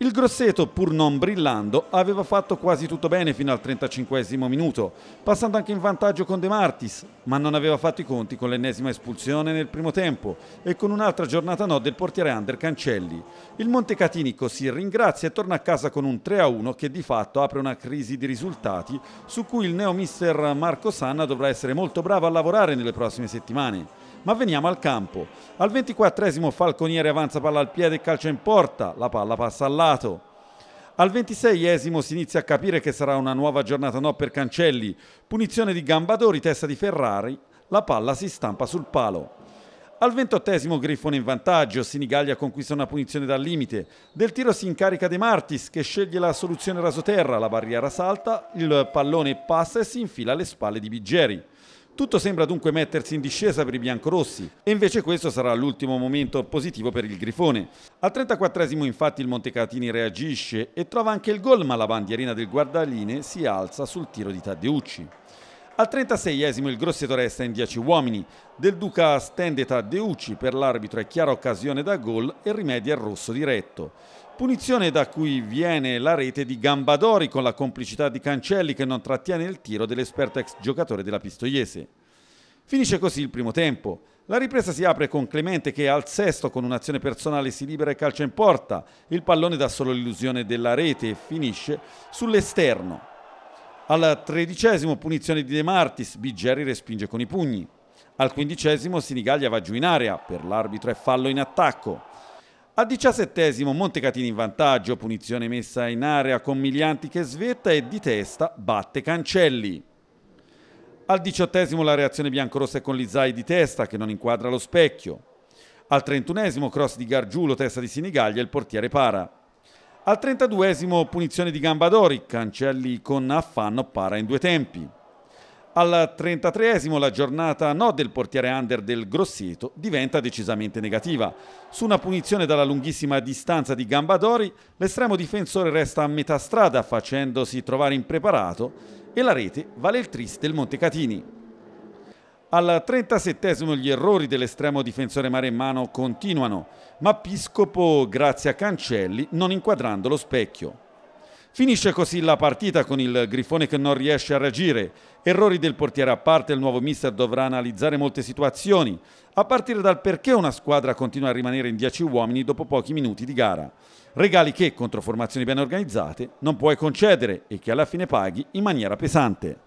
Il Grosseto, pur non brillando, aveva fatto quasi tutto bene fino al 35 minuto, passando anche in vantaggio con De Martis, ma non aveva fatto i conti con l'ennesima espulsione nel primo tempo e con un'altra giornata no del portiere Under Cancelli. Il Montecatinico si ringrazia e torna a casa con un 3-1 che di fatto apre una crisi di risultati su cui il neo mister Marco Sanna dovrà essere molto bravo a lavorare nelle prossime settimane. Ma veniamo al campo. Al 24 Falconiere avanza palla al piede e calcia in porta, la palla passa al lato. Al 26esimo si inizia a capire che sarà una nuova giornata no per Cancelli. Punizione di Gambadori, testa di Ferrari, la palla si stampa sul palo. Al 28esimo Griffone in vantaggio, Sinigaglia conquista una punizione dal limite. Del tiro si incarica De Martis che sceglie la soluzione rasoterra, la barriera salta, il pallone passa e si infila alle spalle di Biggeri. Tutto sembra dunque mettersi in discesa per i biancorossi e invece questo sarà l'ultimo momento positivo per il Grifone. Al 34esimo infatti il Montecatini reagisce e trova anche il gol ma la bandierina del guardaline si alza sul tiro di Taddeucci. Al 36esimo il Grosseto resta in 10 uomini. Del Duca stendeta a Deucci per l'arbitro è chiara occasione da gol e rimedia il rosso diretto. Punizione da cui viene la rete di Gambadori con la complicità di Cancelli che non trattiene il tiro dell'esperto ex giocatore della Pistoiese. Finisce così il primo tempo. La ripresa si apre con Clemente che al sesto con un'azione personale si libera e calcia in porta. Il pallone dà solo l'illusione della rete e finisce sull'esterno. Al tredicesimo punizione di De Martis, Biggeri respinge con i pugni. Al quindicesimo Sinigaglia va giù in area, per l'arbitro è fallo in attacco. Al diciassettesimo Montecatini in vantaggio, punizione messa in area con Milianti che svetta e di testa batte Cancelli. Al diciottesimo la reazione biancorossa è con Lizzai di testa che non inquadra lo specchio. Al trentunesimo cross di Gargiulo, testa di Sinigaglia, il portiere para. Al 32 esimo punizione di Gambadori, Cancelli con affanno para in due tempi. Al 33 esimo la giornata no del portiere under del Grosseto diventa decisamente negativa. Su una punizione dalla lunghissima distanza di Gambadori, l'estremo difensore resta a metà strada facendosi trovare impreparato e la rete vale il triste del Montecatini. Al 37 gli errori dell'estremo difensore mare in mano continuano, ma Piscopo grazie a Cancelli non inquadrando lo specchio. Finisce così la partita con il Grifone che non riesce a reagire. Errori del portiere a parte, il nuovo mister dovrà analizzare molte situazioni, a partire dal perché una squadra continua a rimanere in 10 uomini dopo pochi minuti di gara. Regali che, contro formazioni ben organizzate, non puoi concedere e che alla fine paghi in maniera pesante.